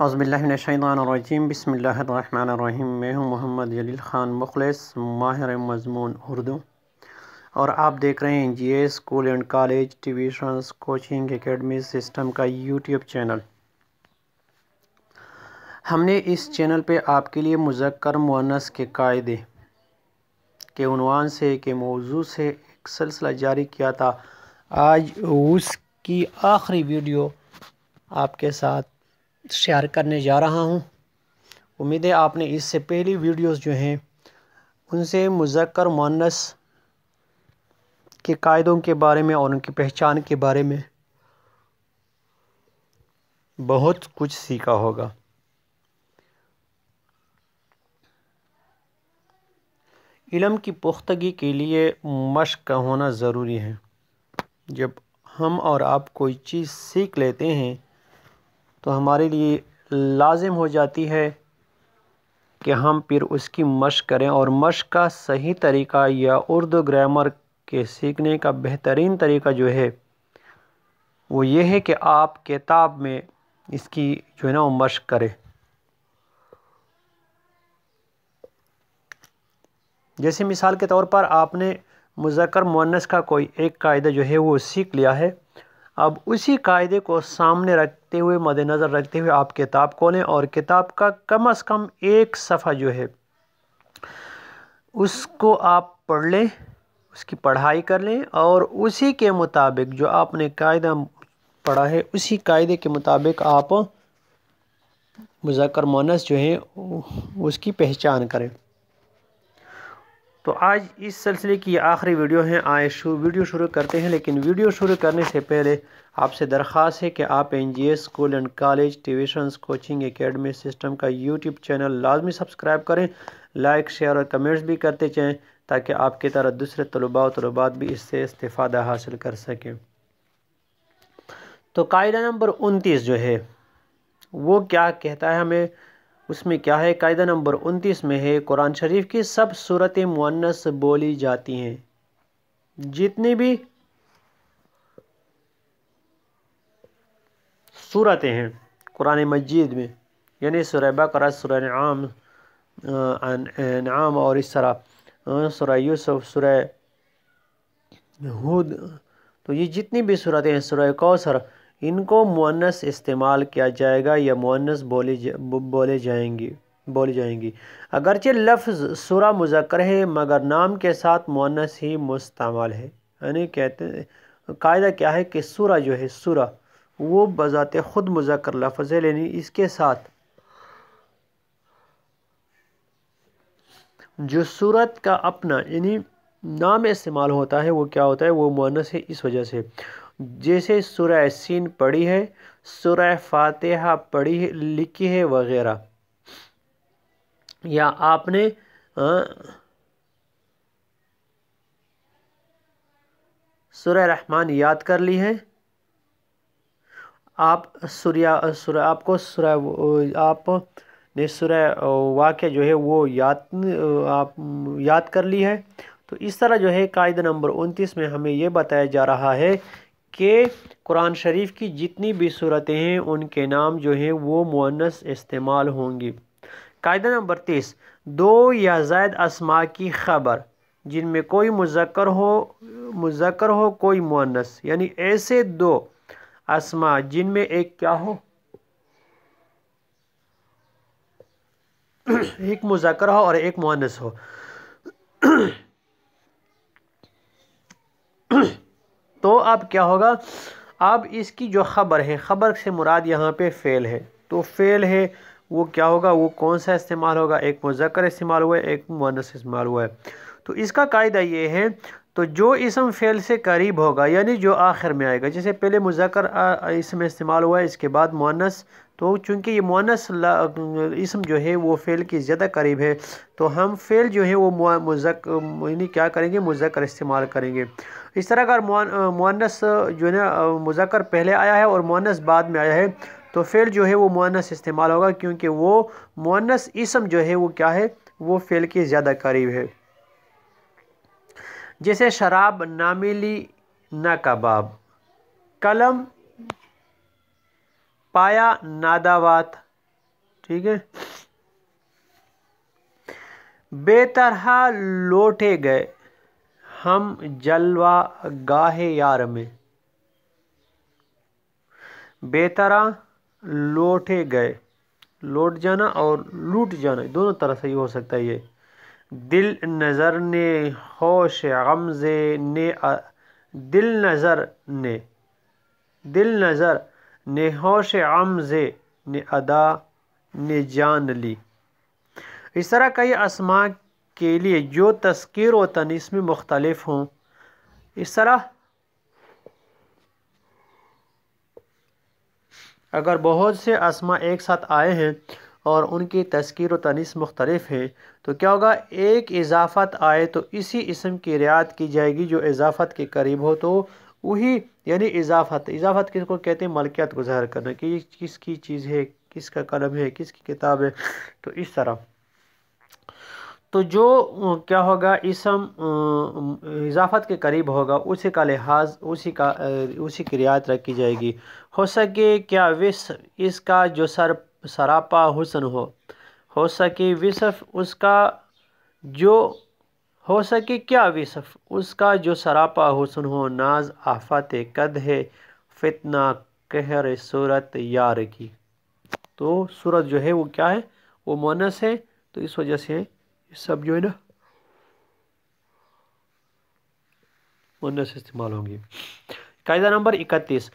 الشیطان الرجیم بسم اللہ الرحمن الرحیم میں ہوں محمد جلیل خان مخلص ماہر مضمون اردو اور آپ دیکھ رہے ہیں G A school and college tuitions coaching academy system کا یوٹیوب چینل ہم نے اس چینل پہ آپ کے لیے مذکر مونس کے قاعدے کے عنوان سے کے موضوع سے ایک سلسلہ جاری کیا تھا آج اس کی آخری ویڈیو آپ کے ساتھ شیئر کرنے جا رہا ہوں امید ہے آپ نے اس سے پہلی ویڈیوز جو ہیں ان سے مذکر مانس کے قاعدوں کے بارے میں اور ان کی پہچان کے بارے میں بہت کچھ سیکھا ہوگا علم کی پختگی کے لیے مشق ہونا ضروری ہے جب ہم اور آپ کوئی چیز سیکھ لیتے ہیں تو ہمارے لیے لازم ہو جاتی ہے کہ ہم پھر اس کی مشق کریں اور مشق کا صحیح طریقہ یا اردو گرامر کے سیکھنے کا بہترین طریقہ جو ہے وہ یہ ہے کہ آپ کتاب میں اس کی جو ہے نا وہ مشق کریں جیسے مثال کے طور پر آپ نے مذکر مونس کا کوئی ایک قاعدہ جو ہے وہ سیکھ لیا ہے اب اسی قاعدے کو سامنے رکھتے ہوئے مد نظر رکھتے ہوئے آپ کتاب کو لیں اور کتاب کا کم از کم ایک صفحہ جو ہے اس کو آپ پڑھ لیں اس کی پڑھائی کر لیں اور اسی کے مطابق جو آپ نے قاعدہ پڑھا ہے اسی قاعدے کے مطابق آپ مذکر مونس جو ہیں اس کی پہچان کریں تو آج اس سلسلے کی یہ آخری ویڈیو ہیں آئے ویڈیو شروع کرتے ہیں لیکن ویڈیو شروع کرنے سے پہلے آپ سے درخواست ہے کہ آپ N G A school and college tuitions coaching academy system کا یوٹیوب چینل لازمی سبسکرائب کریں لائک شیئر اور کمنٹس بھی کرتے چاہیں تاکہ آپ کی طرح دوسرے طلباء و طلبات بھی اس سے استفادہ حاصل کر سکیں تو قاعدہ نمبر انتیس جو ہے وہ کیا کہتا ہے ہمیں اس میں کیا ہے قاعدہ نمبر انتیس میں ہے قرآن شریف کی سب صورت مونس بولی جاتی ہیں جتنی بھی صورتیں ہیں قرآن مجید میں یعنی سورہ بقرہ سورہ نعام نعام اور اس طرح سورہ یوسف سورہ ہود تو یہ جتنی بھی صورتیں سورہ کو سر ان کو استعمال کیا جائے گا یا بولے جائیں گی بولی جائیں گی اگرچہ لفظ سورہ مذکر ہے مگر نام کے ساتھ مونس ہی مستعمال ہے یعنی کہتے قاعدہ کیا ہے کہ سورہ جو ہے سورہ وہ بذات خود مذکر لفظ ہے یعنی اس کے ساتھ جو صورت کا اپنا یعنی نام استعمال ہوتا ہے وہ کیا ہوتا ہے وہ مونس ہے اس وجہ سے جیسے سورہ سین پڑھی ہے سورہ فاتحہ پڑھی ہے لکھی ہے وغیرہ یا آپ نے سورہ رحمان یاد کر لی ہے آپ سورہ آپ کو سورہ آپ نے سورہ واقع جو ہے وہ یاد یاد کر لی ہے تو اس طرح جو ہے قاعدہ نمبر انتیس میں ہمیں یہ بتایا جا رہا ہے کہ قرآن شریف کی جتنی بھی صورتیں ہیں ان کے نام جو ہیں وہ مونس استعمال ہوں گی قاعدہ نمبر تیس دو یا زائد اسما کی خبر جن میں کوئی مذکر ہو مذکر ہو کوئی مونس یعنی ایسے دو اسما جن میں ایک کیا ہو ایک مذکر ہو اور ایک مونس ہو تو اب کیا ہوگا اب اس کی جو خبر ہے خبر سے مراد یہاں پہ فعل ہے تو فعل ہے وہ کیا ہوگا وہ کون سا استعمال ہوگا ایک مذکر استعمال ہوا ہے ایک مونس استعمال ہوا ہے تو اس کا قاعدہ یہ ہے تو جو اسم فیل سے قریب ہوگا یعنی جو آخر میں آئے گا جیسے پہلے مذکر اسم استعمال ہوا ہے اس کے بعد مونس تو چونکہ یہ مونس اسم جو ہے وہ فیل کی زیادہ قریب ہے تو ہم فیل جو ہے وہ یعنی کیا کریں گے مذکر استعمال کریں گے اس طرح اگر مونس جو ہے نا پہلے آیا ہے اور مونس بعد میں آیا ہے تو فیل جو ہے وہ مونس استعمال ہوگا کیونکہ وہ مونس اسم جو ہے وہ کیا ہے وہ فیل کی زیادہ قریب ہے جیسے شراب ناملی کباب قلم پایا ناداوات ٹھیک ہے بے طرح لوٹے گئے ہم جلوہ گاہ یار میں بے طرح لوٹے گئے لوٹ جانا اور لوٹ جانا دونوں طرح سے یہ ہو سکتا ہے یہ دل نظر نے ہوش غمزے نے دل نظر نے دل نظر نیہ شمز نے ادا نے جان لی اس طرح کئی اسما کے لیے جو تذکیر و میں مختلف ہوں اس طرح اگر بہت سے اسما ایک ساتھ آئے ہیں اور ان کی تذکیر و تنس مختلف ہیں تو کیا ہوگا ایک اضافت آئے تو اسی اسم کی رعایت کی جائے گی جو اضافت کے قریب ہو تو وہی یعنی اضافت اضافت کس کو کہتے ہیں ملکیت کو ظاہر کرنا کہ یہ کس کی چیز ہے کس کا قلم ہے کس کی کتاب ہے تو اس طرح تو جو کیا ہوگا اسم اضافت کے قریب ہوگا اسی کا لحاظ اسی کا اسی رعایت رکھی جائے گی ہو سکے کیا وس اس کا جو سر سراپا حسن ہو ہو سکے وصف اس کا جو ہو سکے کیا وصف اس کا جو سراپا حسن ہو ناز آفات قد ہے فتنہ قہر صورت یار کی تو صورت جو ہے وہ کیا ہے وہ مونس ہے تو اس وجہ سے سب جو ہے نا مونس استعمال ہوں گے قاعدہ نمبر اکتیس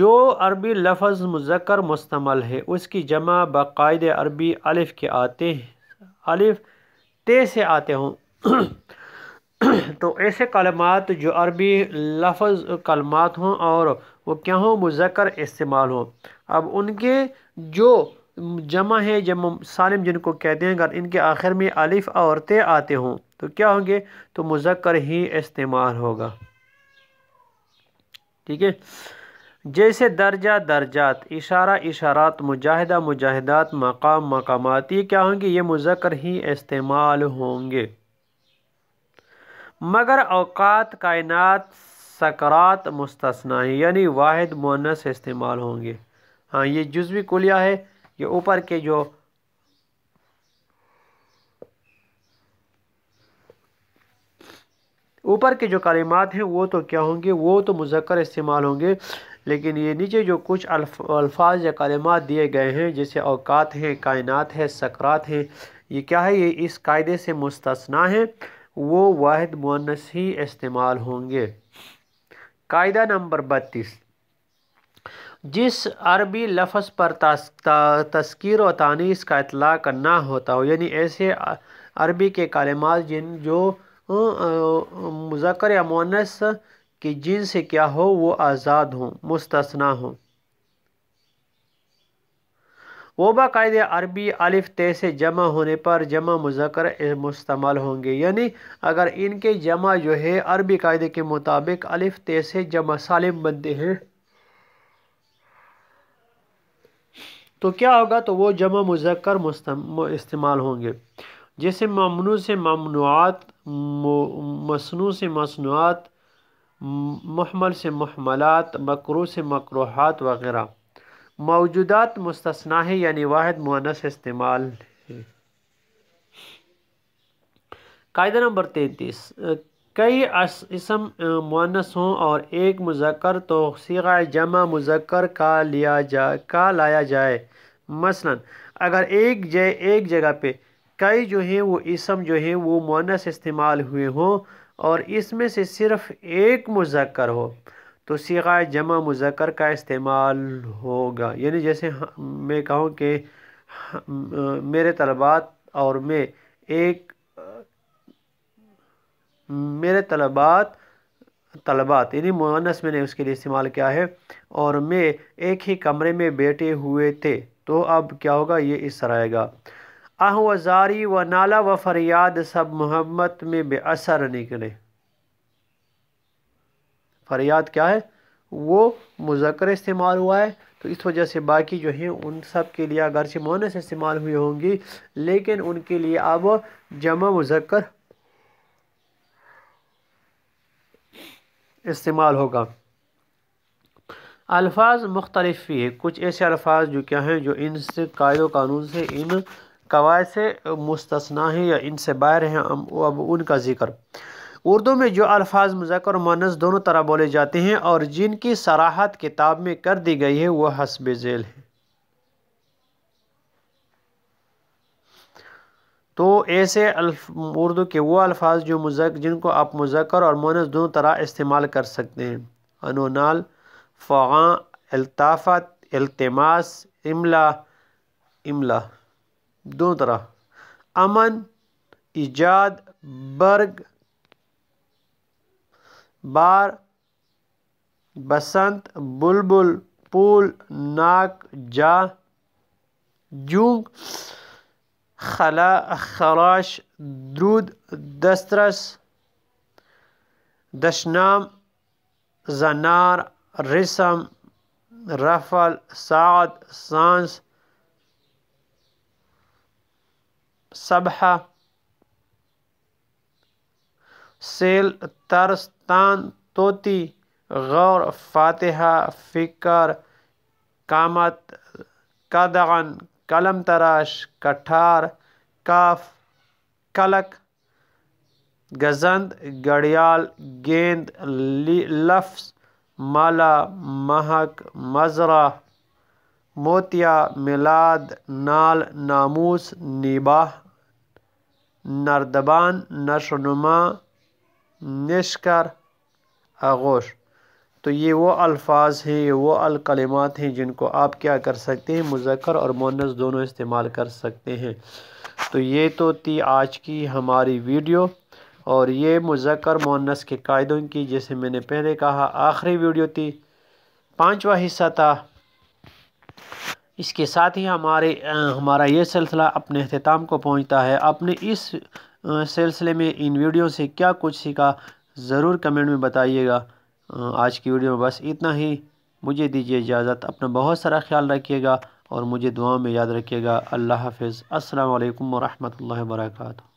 جو عربی لفظ مذکر مستعمل مستمل ہے اس کی جمع باقاعد عربی الف کے آتے ہیں الف تے سے آتے ہوں تو ایسے کلمات جو عربی لفظ کلمات ہوں اور وہ کیا ہوں مذکر استعمال ہوں اب ان کے جو جمع ہے جمع سالم جن کو کہتے ہیں اگر ان کے آخر میں الف تے آتے ہوں تو کیا ہوں گے تو مذکر ہی استعمال ہوگا ٹھیک ہے جیسے درجہ درجات اشارہ اشارات مجاہدہ مجاہدات مقام مقامات یہ کیا ہوں گے یہ مذکر ہی استعمال ہوں گے مگر اوقات کائنات سکرات مستثنا ہیں یعنی واحد مونس استعمال ہوں گے ہاں یہ جزوی کلیہ ہے یہ اوپر کے جو اوپر کے جو کلمات ہیں وہ تو کیا ہوں گے وہ تو مذکر استعمال ہوں گے لیکن یہ نیچے جو کچھ الفاظ یا کلمات دیے گئے ہیں جیسے اوقات ہیں کائنات ہیں سکرات ہیں یہ کیا ہے یہ اس قاعدے سے مستثنا ہیں وہ واحد مونس ہی استعمال ہوں گے قاعدہ نمبر بتیس جس عربی لفظ پر تذکیر و تانیس کا اطلاع کرنا ہوتا ہو یعنی ایسے عربی کے کلمات جن جو مذکر یا مونس کی جن سے کیا ہو وہ آزاد ہوں مستثنا ہوں وہ قاعدے عربی الف سے جمع ہونے پر جمع مذکر مستعمل ہوں گے یعنی اگر ان کے جمع جو ہے عربی قاعدے کے مطابق الف سے جمع سالم بنتے ہیں تو کیا ہوگا تو وہ جمع مذکر استعمال ہوں گے جیسے ممنوع سے ممنوعات مصنوع سے مصنوعات محمل سے محملات سے مقروحات وغیرہ موجودات مستثنا ہے یعنی واحد مونس استعمال قاعدہ نمبر تینتیس کئی اسم مونس ہوں اور ایک مذکر تو سیغہ جمع مذکر کا لیا جائے کا لایا جائے مثلا اگر ایک جے ایک جگہ پہ کئی جو ہیں وہ اسم جو ہیں وہ معنس استعمال ہوئے ہوں اور اس میں سے صرف ایک مذکر ہو تو سیغہ جمع مذکر کا استعمال ہوگا یعنی جیسے ہاں، میں کہوں کہ ہاں، میرے طلبات اور میں ایک میرے طلبات طلبات یعنی معنس میں نے اس کے لیے استعمال کیا ہے اور میں ایک ہی کمرے میں بیٹھے ہوئے تھے تو اب کیا ہوگا یہ اس طرح آئے گا آہ و زاری و نالا و فریاد سب محمد میں بے اثر نکلے فریاد کیا ہے وہ مذکر استعمال ہوا ہے تو اس وجہ سے باقی جو ہیں ان سب کے لیے اگرچہ مونس استعمال ہوئی ہوں گی لیکن ان کے لیے اب جمع مذکر استعمال ہوگا الفاظ مختلف بھی ہیں کچھ ایسے الفاظ جو کیا ہیں جو ان سے قائد و قانون سے ان قواعد سے مستثنا ہیں یا ان سے باہر ہیں اب ان کا ذکر اردو میں جو الفاظ مذکر اور مونس دونوں طرح بولے جاتے ہیں اور جن کی سراحت کتاب میں کر دی گئی ہے وہ حسب ذیل ہے تو ایسے اردو کے وہ الفاظ جو مذکر جن کو آپ مذکر اور مونس دونوں طرح استعمال کر سکتے ہیں انونال فغاں الطافت التماس املا املا دونوں طرح امن ایجاد برگ بار بسنت بلبل پول ناک جا جونگ خلا خراش درود دسترس دشنام زنار رسم رفل سعد سانس صبح سیل ترس تان توتی غور فاتحہ فکر کامت کدغن قلم تراش کٹھار کاف کلک گزند گڑیال گیند لفظ مالا مہک مزرہ موتیا میلاد نال ناموس نباہ نردبان نما نشکر آغوش تو یہ وہ الفاظ ہیں یہ وہ الکلمات ہیں جن کو آپ کیا کر سکتے ہیں مذکر اور مونس دونوں استعمال کر سکتے ہیں تو یہ تو تھی آج کی ہماری ویڈیو اور یہ مذکر مونس کے قاعدوں کی جیسے میں نے پہلے کہا آخری ویڈیو تھی پانچواں حصہ تھا اس کے ساتھ ہی ہمارے ہمارا یہ سلسلہ اپنے اختتام کو پہنچتا ہے اپنے اس سلسلے میں ان ویڈیو سے کیا کچھ سیکھا ضرور کمنٹ میں بتائیے گا آج کی ویڈیو میں بس اتنا ہی مجھے دیجیے اجازت اپنا بہت سارا خیال رکھیے گا اور مجھے دعاؤں میں یاد رکھیے گا اللہ حافظ السلام علیکم ورحمۃ اللہ وبرکاتہ